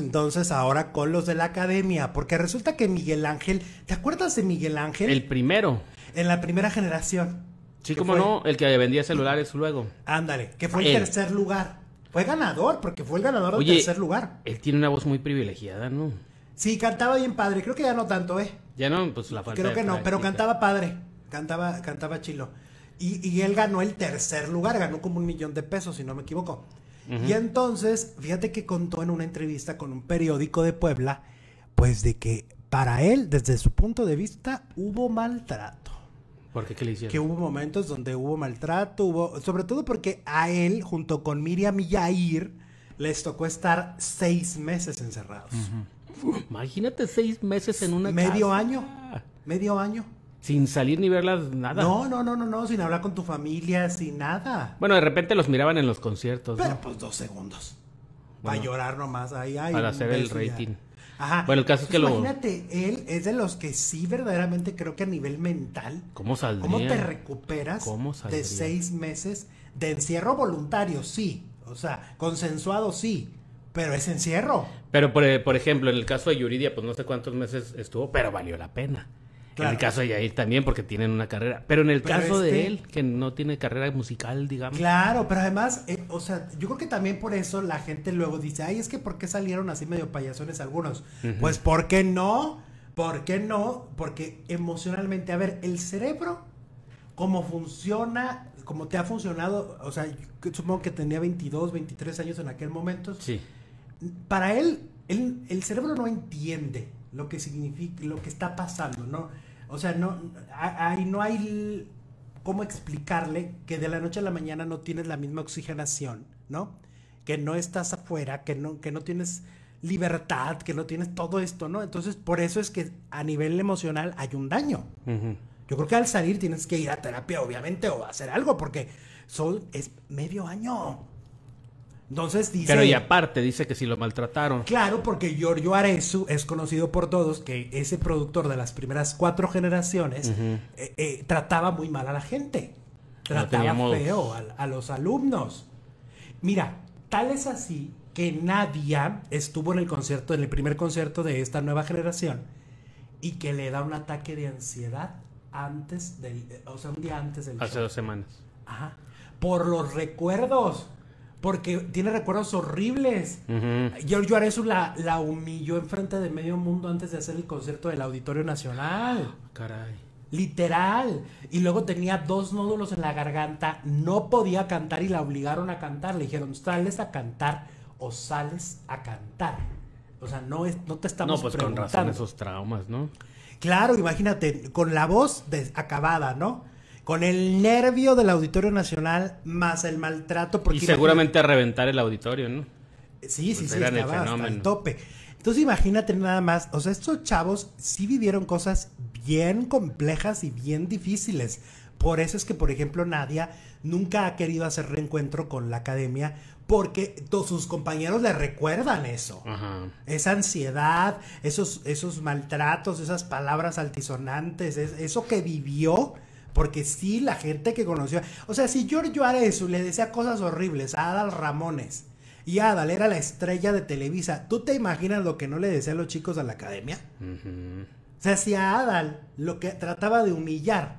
entonces ahora con los de la academia, porque resulta que Miguel Ángel, ¿te acuerdas de Miguel Ángel? El primero. En la primera generación. Sí, como no, el que vendía celulares luego. Ándale, que fue el, tercer lugar. Fue ganador, porque fue el ganador del tercer lugar. Él tiene una voz muy privilegiada, ¿no? Sí, cantaba bien padre. Creo que ya no tanto, ¿eh? Ya no, pues la falta Creo que no, pero cantaba padre. Cantaba, cantaba chilo. Y, y él ganó el tercer lugar, ganó como un millón de pesos, si no me equivoco. Y entonces, fíjate que contó en una entrevista con un periódico de Puebla, pues de que para él, desde su punto de vista, hubo maltrato. ¿Por qué? ¿Qué le hicieron? Que hubo momentos donde hubo maltrato, hubo, sobre todo porque a él, junto con Miriam Yair, les tocó estar seis meses encerrados. Imagínate seis meses en una medio año, medio año. Sin salir ni verlas, nada. No, no, no, no, no, sin hablar con tu familia, sin nada. Bueno, de repente los miraban en los conciertos. Pero pues dos segundos. para llorar nomás, ahí, Para hacer el rating. Ajá. Bueno, el caso es que pues, imagínate, él es de los que sí verdaderamente creo que a nivel mental. ¿Cómo saldría? ¿Cómo te recuperas ¿Cómo de seis meses de encierro voluntario? Sí. O sea, consensuado sí. Pero es encierro. Pero por, por ejemplo, en el caso de Yuridia, pues no sé cuántos meses estuvo, pero valió la pena. En el caso de Yair también, porque tienen una carrera. Pero en el caso de este él, que no tiene carrera musical, digamos. Claro, pero además, eh, o sea, yo creo que también por eso la gente luego dice, ay, es que ¿por qué salieron así medio payasones algunos? Pues ¿por qué no? ¿Por qué no? Porque emocionalmente, a ver, el cerebro, cómo funciona, como te ha funcionado, o sea, supongo que tenía 22, 23 años en aquel momento. Sí. Para él, él el cerebro no entiende lo que significa, lo que está pasando, ¿no? O sea, no, hay, no cómo explicarle que de la noche a la mañana no tienes la misma oxigenación, ¿no? Que no estás afuera, que no, que no tienes libertad, que no tienes todo esto, ¿no? Entonces, por eso es que a nivel emocional hay un daño. Yo creo que al salir tienes que ir a terapia, obviamente, o hacer algo, porque son, es medio año. Entonces dice. Pero y aparte dice que si lo maltrataron. Claro, porque Giorgio Arezu es conocido por todos que ese productor de las primeras cuatro generaciones eh, eh, trataba muy mal a la gente. Trataba feo a, los alumnos. Mira, tal es así que Nadia estuvo en el concierto, en el primer concierto de esta nueva generación y que le da un ataque de ansiedad antes de, eh, o sea, un día antes del. Hace dos semanas. Ajá. Por los recuerdos porque tiene recuerdos horribles. Yo yo haré eso la, la humilló enfrente de medio mundo antes de hacer el concierto del Auditorio Nacional. Ah, caray. Literal. Y luego tenía dos nódulos en la garganta, no podía cantar y la obligaron a cantar. Le dijeron, sales a cantar o sales a cantar. O sea, no, es, no te estamos No, pues con razón esos traumas, ¿no? Claro, imagínate, con la voz acabada, ¿no? con el nervio del Auditorio Nacional más el maltrato. Porque y seguramente a reventar el auditorio, ¿no? Sí, pues sí, sí, estaba hasta el tope. Entonces imagínate nada más, o sea, estos chavos sí vivieron cosas bien complejas y bien difíciles. Por eso es que, por ejemplo, Nadia nunca ha querido hacer reencuentro con la academia porque todos sus compañeros le recuerdan eso. Esa ansiedad, esos, esos maltratos, esas palabras altisonantes, eso que vivió porque sí, la gente que conoció. O sea, si Giorgio Arezzo le decía cosas horribles a Adal Ramones y Adal era la estrella de Televisa, ¿tú te imaginas lo que no le decían los chicos a la academia? O sea, si a Adal lo que trataba de humillar,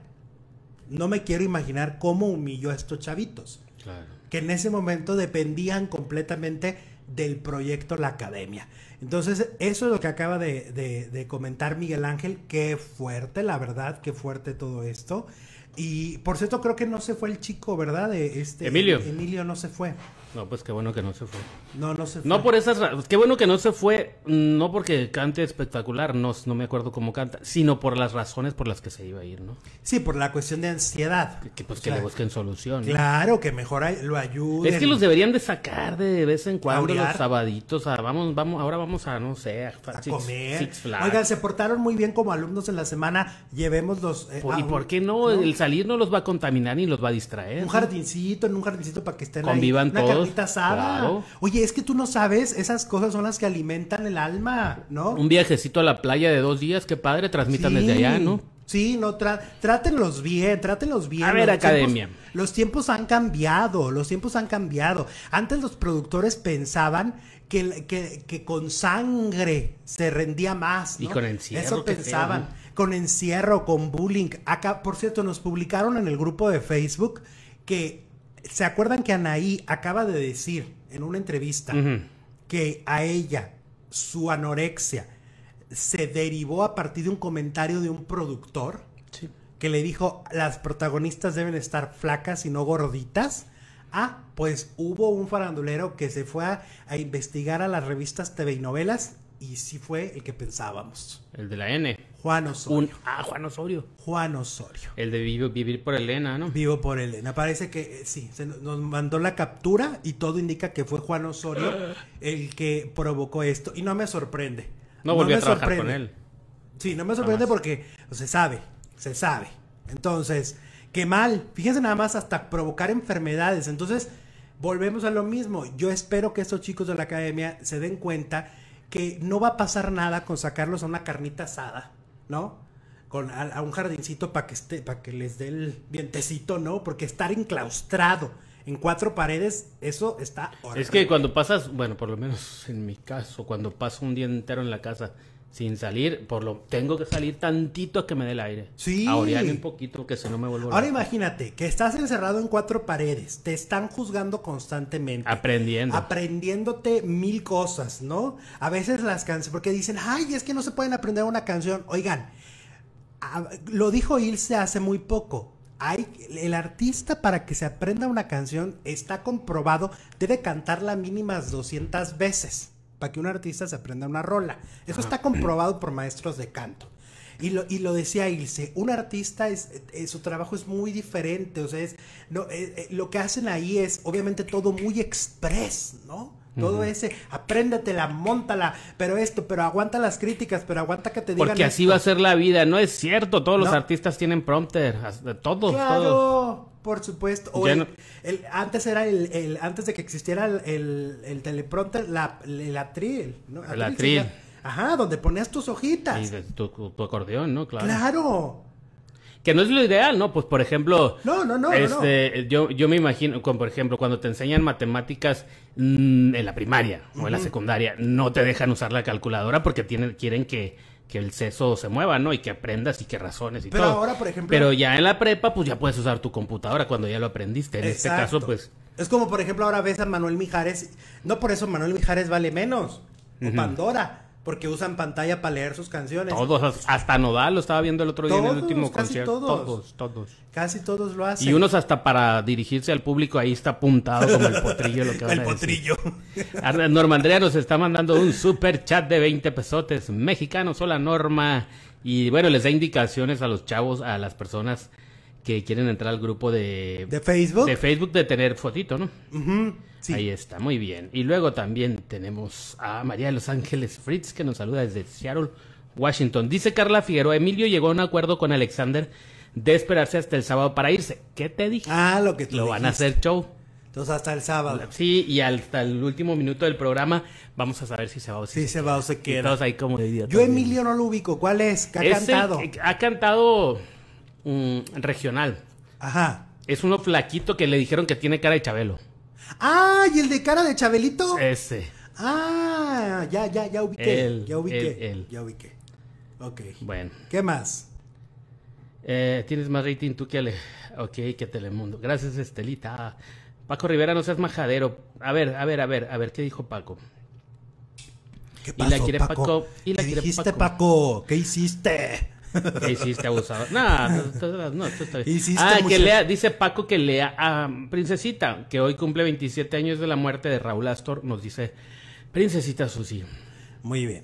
no me quiero imaginar cómo humilló a estos chavitos. Claro. Que en ese momento dependían completamente del proyecto La Academia. Entonces, eso es lo que acaba de, comentar Miguel Ángel. Qué fuerte, la verdad, qué fuerte todo esto. Y por cierto, creo que no se fue el chico, ¿verdad? este, Emilio. Emilio no se fue. No, pues qué bueno que no se fue. No, no se fue. No por esas razones. Qué bueno que no se fue, mm, no porque cante espectacular, no, me acuerdo cómo canta, sino por las razones por las que se iba a ir, ¿no? Sí, por la cuestión de ansiedad. Que, pues que le busquen solución. Claro, que mejor lo ayuden. Es que los deberían de sacar de vez en cuando los sabaditos. A, vamos, vamos, ahora vamos a, no sé, a, comer. Oigan, se portaron muy bien como alumnos en la semana. Llevemos los... Eh, ¿Y por qué no? no el salir no los va a contaminar ni los va a distraer. Un jardincito, en un jardincito para que estén Convivan ahí. convivan todos. asada. Oye, es que tú no sabes, esas cosas son las que alimentan el alma, ¿no? Un viajecito a la playa de dos días, qué padre, transmitan desde allá, ¿no? Sí, no, trátenlos bien, trátenlos bien. A ver, academia. los tiempos han cambiado, los tiempos han cambiado. Antes los productores pensaban que, con sangre se rendía más. ¿no? Y con el Eso pensaban con encierro, con bullying. Acá, por cierto, nos publicaron en el grupo de Facebook que, ¿se acuerdan que Anaí acaba de decir en una entrevista que a ella su anorexia se derivó a partir de un comentario de un productor que le dijo, las protagonistas deben estar flacas y no gorditas? Ah, pues hubo un farandulero que se fue a, a, investigar a las revistas TV y novelas y sí fue el que pensábamos. El de la N. Juan Osorio. ah, Juan Osorio. Juan Osorio. El de Vivir por Elena, ¿no? Vivo por Elena. Parece que eh, sí, nos mandó la captura y todo indica que fue Juan Osorio el que provocó esto. Y no me sorprende. No volvió a trabajar con él. Sí, no me sorprende porque se sabe, se sabe. Entonces, qué mal. Fíjense nada más hasta provocar enfermedades. Entonces, volvemos a lo mismo. Yo espero que estos chicos de la academia se den cuenta que no va a pasar nada con sacarlos a una carnita asada ¿no? Con, a, un jardincito para que, esté, para que les dé el dientecito, ¿no? Porque estar enclaustrado en cuatro paredes, eso está horrible. Es que cuando pasas, bueno, por lo menos en mi caso, cuando paso un día entero en la casa sin salir, por lo tengo que salir tantito que me dé el aire. Sí. A un poquito, que si no me vuelvo. Ahora imagínate que estás encerrado en cuatro paredes, te están juzgando constantemente. Aprendiendo. Aprendiéndote mil cosas, ¿no? A veces las canciones, porque dicen, ay, es que no se pueden aprender una canción. Oigan, lo dijo Ilse hace muy poco. Hay, el artista para que se aprenda una canción está comprobado, debe cantarla mínimas 200 veces para que un artista se aprenda una rola. Eso está comprobado por maestros de canto. Y lo, y lo decía Ilse, un artista es, eh, su trabajo es muy diferente, o sea, no, eh, eh, lo que hacen ahí es obviamente todo muy express, ¿no? Todo ese, apréndetela, montala, pero esto, pero aguanta las críticas, pero aguanta que te digan. Porque así va a ser la vida, no es cierto, todos los artistas tienen prompter, todos, claro, por supuesto. el, antes era el, el, antes de que existiera el, el teleprompter, la, el atril, el ajá, donde ponías tus hojitas. Y tu acordeón, ¿no? Claro. Claro. Que no es lo ideal, ¿no? Pues por ejemplo. No, no, no. Este, Yo, yo me imagino, como por ejemplo, cuando te enseñan matemáticas mm, en la primaria o en la secundaria, no te dejan usar la calculadora porque tienen, quieren que, que el seso se mueva, ¿no? Y que aprendas y que razones y Pero todo. Pero ahora, por ejemplo. Pero ya en la prepa, pues ya puedes usar tu computadora cuando ya lo aprendiste. En este caso, pues. Es como, por ejemplo, ahora ves a Manuel Mijares. No por eso Manuel Mijares vale menos. Pandora porque usan pantalla para leer sus canciones. Todos, hasta Nodal lo estaba viendo el otro día en el último concierto. Todos, todos, Casi todos lo hacen. Y unos hasta para dirigirse al público ahí está apuntado como el potrillo lo El potrillo. Norma Andrea nos está mandando un super chat de 20 pesotes mexicanos. Hola Norma. Y bueno, les da indicaciones a los chavos, a las personas que quieren entrar al grupo de... ¿De Facebook? De Facebook de tener fotito, ¿no? sí. Ahí está, muy bien. Y luego también tenemos a María de Los Ángeles Fritz, que nos saluda desde Seattle, Washington. Dice Carla Figueroa, Emilio llegó a un acuerdo con Alexander de esperarse hasta el sábado para irse. ¿Qué te dije? Ah, lo que dije. Lo van a hacer show. Entonces hasta el sábado. Sí, y hasta el último minuto del programa vamos a saber si se va o si, sí, se, va o se queda. Ahí como Yo Emilio no lo ubico. ¿Cuál es? ¿Qué ha cantado? Ha cantado Mm, regional. Ajá. Es uno flaquito que le dijeron que tiene cara de Chabelo. Ah, y el de cara de Chabelito. Ese. Ah, ya, ya, ya ubiqué. ya ubiqué. Ya ubiqué. Ok. Bueno. ¿Qué más? Eh, tienes más rating tú que Ale. Ok, que Telemundo. Gracias, Estelita. Paco Rivera, no seas majadero. A ver, a ver, a ver, a ver, ¿qué dijo Paco? ¿Qué pasó, quiere Paco. ¿Qué dijiste, Paco? ¿Qué hiciste? Hiciste abusado. No, no, Ah, que lea, dice Paco que lea a Princesita, que hoy cumple 27 años de la muerte de Raúl Astor, nos dice Princesita Susi. Muy bien.